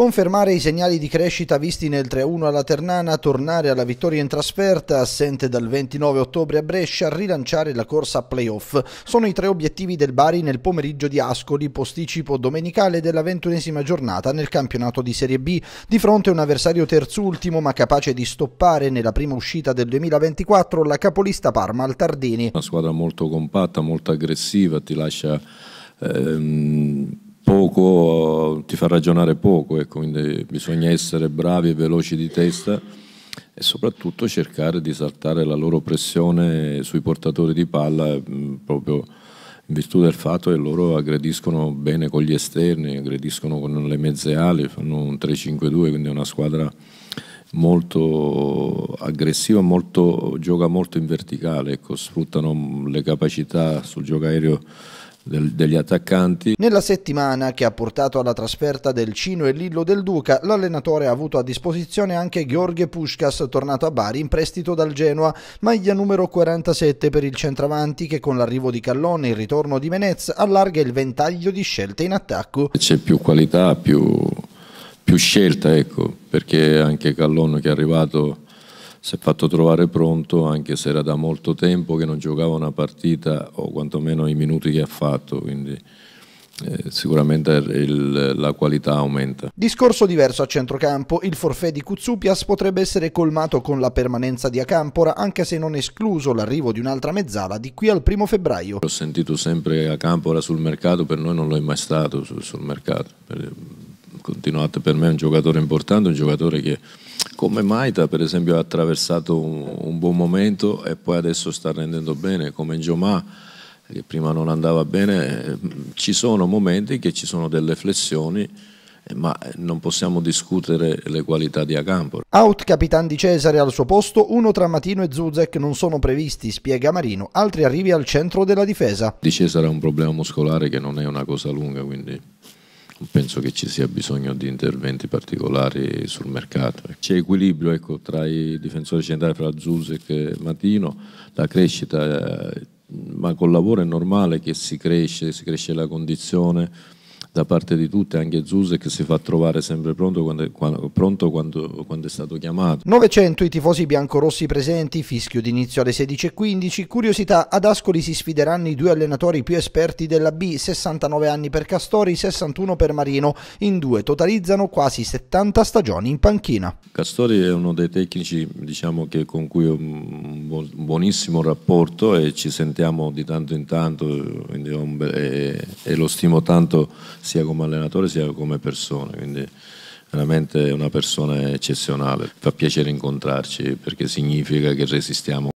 Confermare i segnali di crescita visti nel 3-1 alla Ternana, tornare alla vittoria in trasferta, assente dal 29 ottobre a Brescia, rilanciare la corsa playoff. Sono i tre obiettivi del Bari nel pomeriggio di Ascoli, posticipo domenicale della ventunesima giornata nel campionato di Serie B, di fronte a un avversario terzultimo ma capace di stoppare nella prima uscita del 2024 la capolista Parma al Tardini. Una squadra molto compatta, molto aggressiva, ti lascia... Ehm poco, ti fa ragionare poco, ecco, quindi bisogna essere bravi e veloci di testa e soprattutto cercare di saltare la loro pressione sui portatori di palla mh, mm, proprio in virtù del fatto che loro aggrediscono bene con gli esterni, aggrediscono con le mezze ali, fanno un 3-5-2, quindi è una squadra molto aggressiva, molto, gioca molto in verticale, ecco, sfruttano le capacità sul gioco aereo del, degli attaccanti. Nella settimana che ha portato alla trasferta del Cino e Lillo del Duca, l'allenatore ha avuto a disposizione anche Gheorghe Puskas, tornato a Bari in prestito dal Genoa, maglia numero 47 per il centravanti che con l'arrivo di Callone e il ritorno di Menez allarga il ventaglio di scelte in attacco. C'è più qualità, più, più scelta, ecco, perché anche Callone che è arrivato si è fatto trovare pronto anche se era da molto tempo che non giocava una partita o quantomeno i minuti che ha fatto, quindi eh, sicuramente il, la qualità aumenta. Discorso diverso a centrocampo, il forfè di Kutsupias potrebbe essere colmato con la permanenza di Acampora anche se non escluso l'arrivo di un'altra mezzala di qui al primo febbraio. Ho sentito sempre Acampora sul mercato, per noi non lo è mai stato sul, sul mercato, continuate per me è un giocatore importante, un giocatore che come Maita per esempio ha attraversato un, un, buon momento e poi adesso sta rendendo bene, come Giomà che prima non andava bene, eh, ci sono momenti che ci sono delle flessioni eh, ma eh, non possiamo discutere le qualità di Acampor. Out Capitan di Cesare al suo posto, uno tra Matino e Zuzek non sono previsti, spiega Marino, altri arrivi al centro della difesa. Di Cesare ha un problema muscolare che non è una cosa lunga, quindi penso che ci sia bisogno di interventi particolari sul mercato. Ecco. C'è equilibrio ecco, tra i difensori centrali, fra Zuzek e Matino, la crescita, eh, ma col lavoro è normale che si cresce, si cresce la condizione da parte di tutti, anche Zuse che si fa trovare sempre pronto quando, è, quando, pronto quando, quando è stato chiamato. 900 i tifosi biancorossi presenti, fischio d'inizio alle 16.15, curiosità, ad Ascoli si sfideranno i due allenatori più esperti della B, 69 anni per Castori, 61 per Marino, in due totalizzano quasi 70 stagioni in panchina. Castori è uno dei tecnici diciamo, che, con cui ho buonissimo rapporto e ci sentiamo di tanto in tanto e, e, lo stimo tanto sia come allenatore sia come persona, quindi veramente una persona eccezionale, fa piacere incontrarci perché significa che resistiamo.